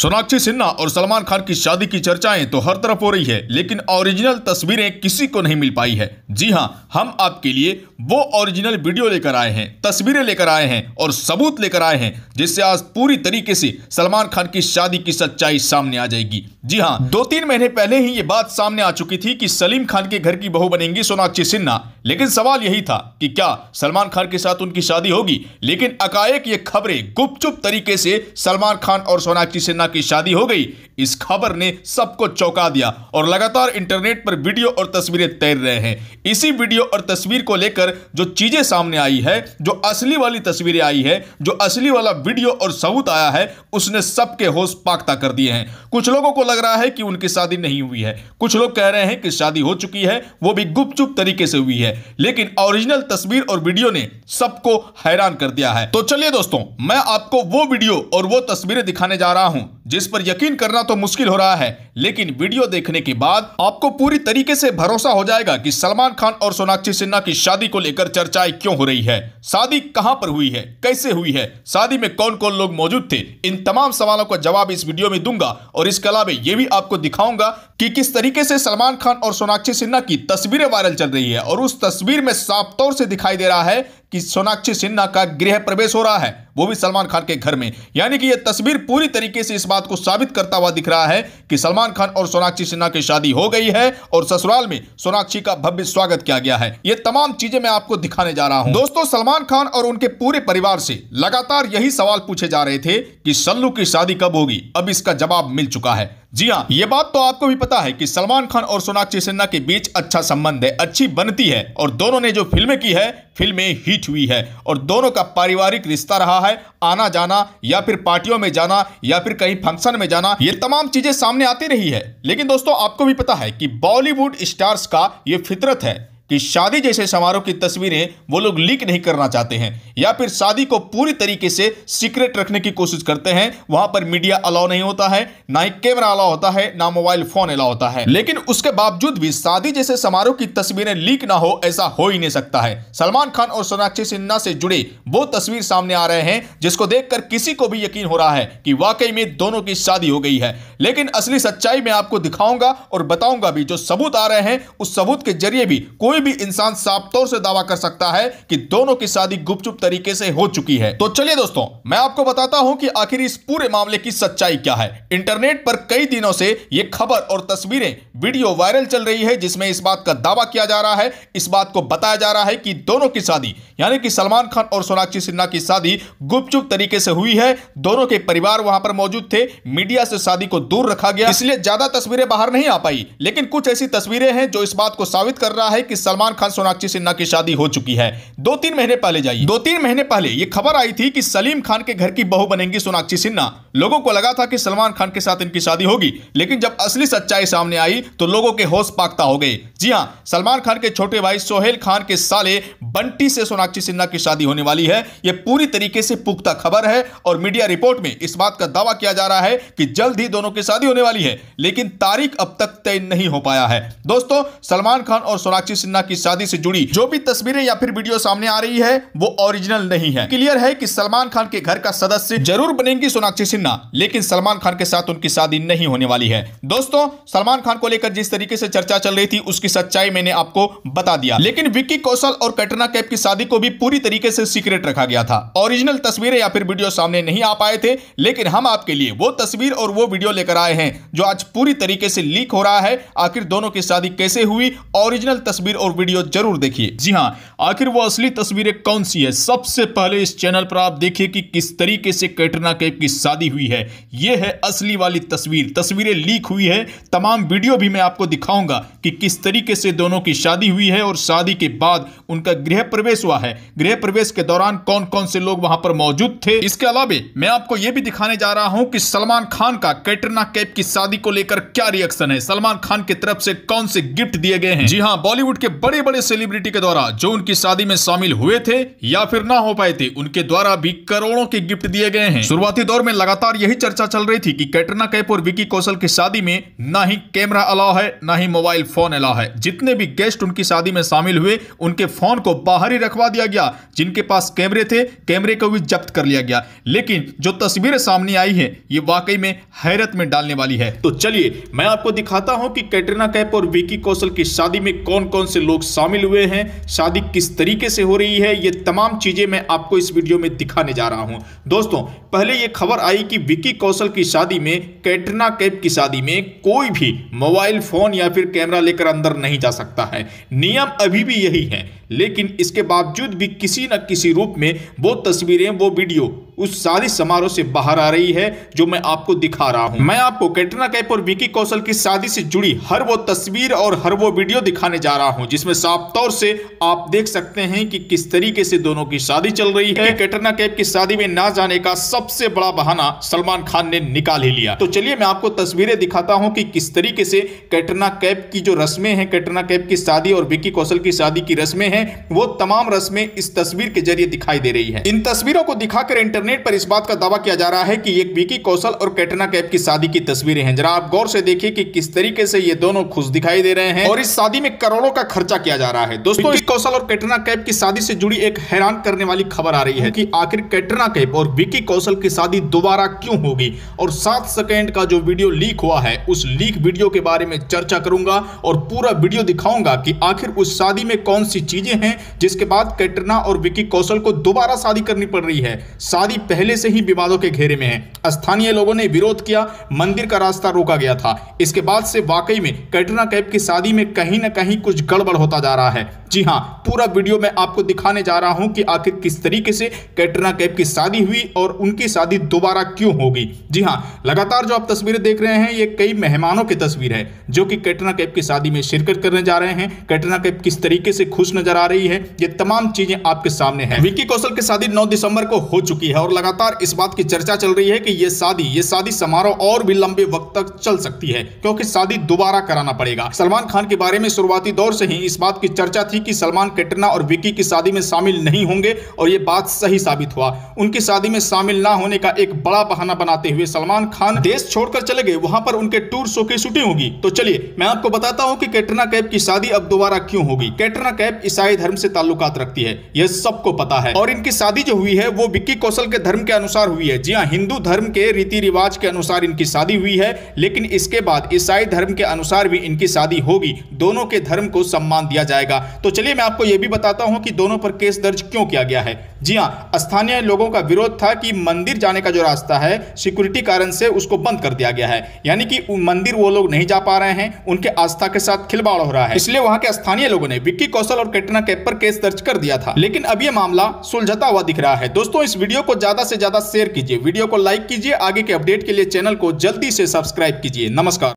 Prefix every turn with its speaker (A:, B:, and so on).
A: सोनाक्षी सिन्हा और सलमान खान की शादी की चर्चाएं तो हर तरफ हो रही है लेकिन ओरिजिनल तस्वीरें किसी को नहीं मिल पाई है जी हां हम आपके लिए वो ओरिजिनल वीडियो लेकर आए हैं तस्वीरें लेकर आए हैं और सबूत लेकर आए हैं जिससे आज पूरी तरीके से सलमान खान की शादी की सच्चाई सामने आ जाएगी जी हाँ दो तीन महीने पहले ही ये बात सामने आ चुकी थी कि सलीम खान के घर की बहू बनेंगी सोनाक्षी सिन्हा लेकिन सवाल यही था कि क्या सलमान खान के साथ उनकी शादी होगी लेकिन अकाएक ये खबरें गुपचुप तरीके से सलमान खान और सोनाक्षी सिन्हा नेहा की शादी हो गई इस खबर ने सबको चौंका दिया और लगातार इंटरनेट पर वीडियो और तस्वीरें तैर रहे हैं इसी वीडियो और तस्वीर को लेकर जो चीजें सामने आई है जो असली वाली तस्वीरें आई है जो असली वाला वीडियो और सबूत आया है उसने सबके होश पाकता कर दिए हैं कुछ लोगों को लग रहा है कि उनकी शादी नहीं हुई है कुछ लोग कह रहे हैं कि शादी हो चुकी है वो भी गुपचुप तरीके से हुई है लेकिन ओरिजिनल तस्वीर और वीडियो ने सबको हैरान कर दिया है तो चलिए दोस्तों मैं आपको वो वीडियो और वो तस्वीरें दिखाने जा रहा हूं जिस पर यकीन करना तो मुश्किल हो रहा है लेकिन वीडियो देखने के बाद आपको पूरी तरीके से भरोसा हो जाएगा कि सलमान खान और सोनाक्षी सिन्हा की शादी को लेकर चर्चाएं क्यों हो रही है शादी कहां पर हुई है कैसे हुई है शादी में कौन कौन लोग मौजूद थे इन तमाम सवालों का जवाब इस वीडियो में दूंगा और इसके अलावा ये भी आपको दिखाऊंगा कि किस तरीके से सलमान खान और सोनाक्षी सिन्हा की तस्वीरें वायरल चल रही है और उस तस्वीर में साफ तौर से दिखाई दे रहा है कि सोनाक्षी सिन्हा का गृह प्रवेश हो रहा है वो भी सलमान खान के घर में यानी कि यह तस्वीर पूरी तरीके से इस बात को साबित करता हुआ दिख रहा है कि सलमान खान और सोनाक्षी सिन्हा की शादी हो गई है और ससुराल में सोनाक्षी का भव्य स्वागत किया गया है ये तमाम चीजें मैं आपको दिखाने जा रहा हूँ दोस्तों सलमान खान और उनके पूरे परिवार से लगातार यही सवाल पूछे जा रहे थे कि सल्लू की शादी कब होगी अब इसका जवाब मिल चुका है जी हाँ ये बात तो आपको भी पता है कि सलमान खान और सोनाक्षी सिन्हा के बीच अच्छा संबंध है अच्छी बनती है और दोनों ने जो फिल्में की है फिल्में हिट हुई है और दोनों का पारिवारिक रिश्ता रहा है आना जाना या फिर पार्टियों में जाना या फिर कहीं फंक्शन में जाना ये तमाम चीजें सामने आती रही है लेकिन दोस्तों आपको भी पता है कि बॉलीवुड स्टार्स का ये फितरत है कि शादी जैसे समारोह की तस्वीरें वो लोग लीक नहीं करना चाहते हैं या फिर शादी को पूरी तरीके से सीक्रेट रखने की कोशिश करते हैं वहां पर मीडिया अलाउ नहीं होता है ना ही कैमरा अलाउ होता है ना मोबाइल फोन अलाउ होता है लेकिन उसके बावजूद भी शादी जैसे समारोह की तस्वीरें लीक ना हो ऐसा हो ही नहीं सकता है सलमान खान और सोनाक्षी सिन्हा से जुड़े वो तस्वीर सामने आ रहे हैं जिसको देखकर किसी को भी यकीन हो रहा है कि वाकई में दोनों की शादी हो गई है लेकिन असली सच्चाई मैं आपको दिखाऊंगा और बताऊंगा भी जो सबूत आ रहे हैं उस सबूत के जरिए भी कोई कोई भी इंसान साफ तौर से दावा कर सकता है कि दोनों की शादी गुपचुप तरीके से हो चुकी है तो चलिए दोस्तों मैं आपको बताता हूं कि आखिर इस पूरे मामले की सच्चाई क्या है इंटरनेट पर कई दिनों से ये खबर और तस्वीरें वीडियो वायरल चल रही है जिसमें इस बात का दावा किया जा रहा है इस बात को बताया जा रहा है कि दोनों की शादी यानी कि सलमान खान और सोनाक्षी सिन्हा की शादी गुपचुप तरीके से हुई है दोनों के परिवार वहां पर मौजूद थे मीडिया से शादी को दूर रखा गया इसलिए ज्यादा तस्वीरें बाहर नहीं आ पाई लेकिन कुछ ऐसी तस्वीरें हैं जो इस बात को साबित कर रहा है कि सलमान खान सोनाक्षी सिन्हा की शादी हो चुकी है दो तीन महीने पहले जाइए दो तीन महीने पहले ये खबर आई थी कि सलीम खान के घर की बहू बनेंगी सोनाक्षी सिन्हा लोगों को लगा था कि सलमान खान के साथ इनकी शादी होगी लेकिन जब असली सच्चाई सामने आई तो लोगों के होश पाकता हो गए जी हाँ सलमान खान के छोटे भाई सोहेल खान के साले बंटी से सोनाक्षी सिन्हा की शादी होने वाली है यह पूरी तरीके से पुख्ता खबर है और मीडिया रिपोर्ट में इस बात का दावा किया जा रहा है कि जल्द ही दोनों की शादी होने वाली है लेकिन तारीख अब तक तय नहीं हो पाया है दोस्तों सलमान खान और सोनाक्षी सिन्हा कंगना की शादी से जुड़ी जो भी तस्वीरें या फिर वीडियो सामने आ रही है वो ओरिजिनल नहीं है क्लियर है कि सलमान खान के घर का सदस्य जरूर बनेंगी सोनाक्षी सिन्हा लेकिन सलमान खान के साथ उनकी शादी नहीं होने वाली है दोस्तों सलमान खान को लेकर जिस तरीके से चर्चा चल रही थी उसकी सच्चाई मैंने आपको बता दिया लेकिन विक्की कौशल और कटरीना कैप की शादी को भी पूरी तरीके से सीक्रेट रखा गया था ओरिजिनल तस्वीरें या फिर वीडियो सामने नहीं आ पाए थे लेकिन हम आपके लिए वो तस्वीर और वो वीडियो लेकर आए हैं जो आज पूरी तरीके से लीक हो रहा है आखिर दोनों की शादी कैसे हुई ओरिजिनल तस्वीर और वीडियो जरूर देखिए जी हाँ आखिर वो असली तस्वीरें कौन सी है सबसे पहले इस चैनल पर आप देखिए कि किस तरीके से कैटरीना कैफ की शादी हुई है ये है असली वाली तस्वीर तस्वीरें लीक हुई है तमाम वीडियो भी मैं आपको दिखाऊंगा कि किस तरीके से दोनों की शादी हुई है और शादी के बाद उनका गृह प्रवेश हुआ है गृह प्रवेश के दौरान कौन कौन से लोग वहां पर मौजूद थे इसके अलावा मैं आपको यह भी दिखाने जा रहा हूं कि सलमान खान का कैटरीना कैफ की शादी को लेकर क्या रिएक्शन है सलमान खान की तरफ से कौन से गिफ्ट दिए गए हैं जी हाँ बॉलीवुड के बड़े बड़े सेलिब्रिटी के द्वारा जो उनकी शादी में शामिल हुए थे या फिर ना हो पाए थे उनके द्वारा भी करोड़ों के गिफ्ट दिए गए हैं शुरुआती दौर में लगातार यही चर्चा चल रही थी कि कैटरीना कैप और विकी कौशल की शादी में ना ही कैमरा अलाव है ना ही मोबाइल फोन अलाव है जितने भी गेस्ट उनकी शादी में शामिल हुए उनके फोन को बाहर ही रखवा दिया गया जिनके पास कैमरे थे कैमरे को भी जब्त कर लिया गया लेकिन जो तस्वीरें सामने आई है ये वाकई में हैरत में डालने वाली है तो चलिए मैं आपको दिखाता हूँ की कैटरीना कैप और विकी कौशल की शादी में कौन कौन से लोग शामिल हुए हैं शादी किस तरीके से हो रही है ये तमाम चीज़ें मैं आपको इस वीडियो में दिखाने जा रहा हूं दोस्तों पहले ये खबर आई कि विकी कौशल की शादी में कैटरीना कैप की शादी में कोई भी मोबाइल फ़ोन या फिर कैमरा लेकर अंदर नहीं जा सकता है नियम अभी भी यही है लेकिन इसके बावजूद भी किसी न किसी रूप में वो तस्वीरें वो वीडियो उस शादी समारोह से बाहर आ रही है जो मैं आपको दिखा रहा हूं मैं आपको कैटरीना कैप और विकी कौशल की शादी से जुड़ी हर वो तस्वीर और हर वो वीडियो दिखाने जा रहा हूं जिसमें साफ तौर से आप देख सकते हैं कि किस तरीके से दोनों की शादी चल रही है कैटरीना कैप की शादी में ना जाने का सबसे बड़ा बहाना सलमान खान ने निकाल ही लिया तो चलिए मैं आपको तस्वीरें दिखाता हूँ कि किस तरीके से कैटरीना कैप की जो रस्में हैं कैटरीना कैप की शादी और विकी कौशल की शादी की रस्में हैं हैं वो तमाम रस्में इस तस्वीर के जरिए दिखाई दे रही है इन तस्वीरों को दिखाकर इंटरनेट पर इस बात का दावा किया जा रहा है कि एक विकी कौशल और कैटना कैप की शादी की तस्वीरें हैं जरा आप गौर से देखिए कि किस तरीके से ये दोनों खुश दिखाई दे रहे हैं और इस शादी में करोड़ों का खर्चा किया जा रहा है दोस्तों विकी कौशल और कैटना कैप की शादी से जुड़ी एक हैरान करने वाली खबर आ रही है कि आखिर कैटना कैप और विकी कौशल की शादी दोबारा क्यों होगी और सात सेकेंड का जो वीडियो लीक हुआ है उस लीक वीडियो के बारे में चर्चा करूंगा और पूरा वीडियो दिखाऊंगा कि आखिर उस शादी में कौन सी चीज चीजें हैं जिसके बाद कैटरीना और विकी कौशल को दोबारा शादी करनी पड़ रही है शादी पहले से ही विवादों के घेरे में है स्थानीय लोगों ने विरोध किया मंदिर का रास्ता रोका गया था इसके बाद से वाकई में कैटरीना कैप की शादी में कहीं ना कहीं कुछ गड़बड़ होता जा रहा है जी हाँ पूरा वीडियो मैं आपको दिखाने जा रहा हूँ कि आखिर किस तरीके से कैटरीना कैप की शादी हुई और उनकी शादी दोबारा क्यों होगी जी हाँ लगातार जो आप तस्वीरें देख रहे हैं ये कई मेहमानों की तस्वीर है जो कि कैटरीना कैप की शादी में शिरकत करने जा रहे हैं कैटरीना कैप किस तरीके से खुश नजर नजर आ रही है ये तमाम चीजें आपके सामने है विक्की कौशल की शादी नौ दिसंबर को हो चुकी है और लगातार इस बात की चर्चा चल रही है कि ये शादी ये शादी समारोह और भी लंबे वक्त तक चल सकती है क्योंकि शादी दोबारा कराना पड़ेगा सलमान खान के बारे में शुरुआती दौर से ही इस बात की चर्चा थी कि सलमान कैटरीना और विक्की की शादी में शामिल नहीं होंगे और ये बात सही साबित हुआ उनकी शादी में शामिल ना होने का एक बड़ा बहाना बनाते हुए सलमान खान देश छोड़कर चले गए वहां पर उनके टूर शो की शूटिंग होगी तो चलिए मैं आपको बताता हूँ की कैटरीना कैब की शादी अब दोबारा क्यों होगी कैटरीना कैब इस ईसाई धर्म से ताल्लुकात रखती है यह सबको पता है और इनकी शादी जो हुई है वो विक्की कौशल के धर्म के अनुसार हुई है जी हाँ हिंदू धर्म के रीति रिवाज के अनुसार इनकी शादी हुई है लेकिन इसके बाद ईसाई धर्म के अनुसार भी इनकी शादी होगी दोनों के धर्म को सम्मान दिया जाएगा तो चलिए मैं आपको यह भी बताता हूं कि दोनों पर केस दर्ज क्यों किया गया है जी हाँ स्थानीय लोगों का विरोध था कि मंदिर जाने का जो रास्ता है सिक्योरिटी कारण से उसको बंद कर दिया गया है यानी कि मंदिर वो लोग नहीं जा पा रहे हैं उनके आस्था के साथ खिलवाड़ हो रहा है इसलिए वहां के स्थानीय लोगों ने विक्की कौशल और कैटरीना कैप पर केस दर्ज कर दिया था लेकिन अब ये मामला सुलझता हुआ दिख रहा है दोस्तों इस वीडियो को ज्यादा से ज्यादा शेयर कीजिए वीडियो को लाइक कीजिए आगे के अपडेट के लिए चैनल को जल्दी से सब्सक्राइब कीजिए नमस्कार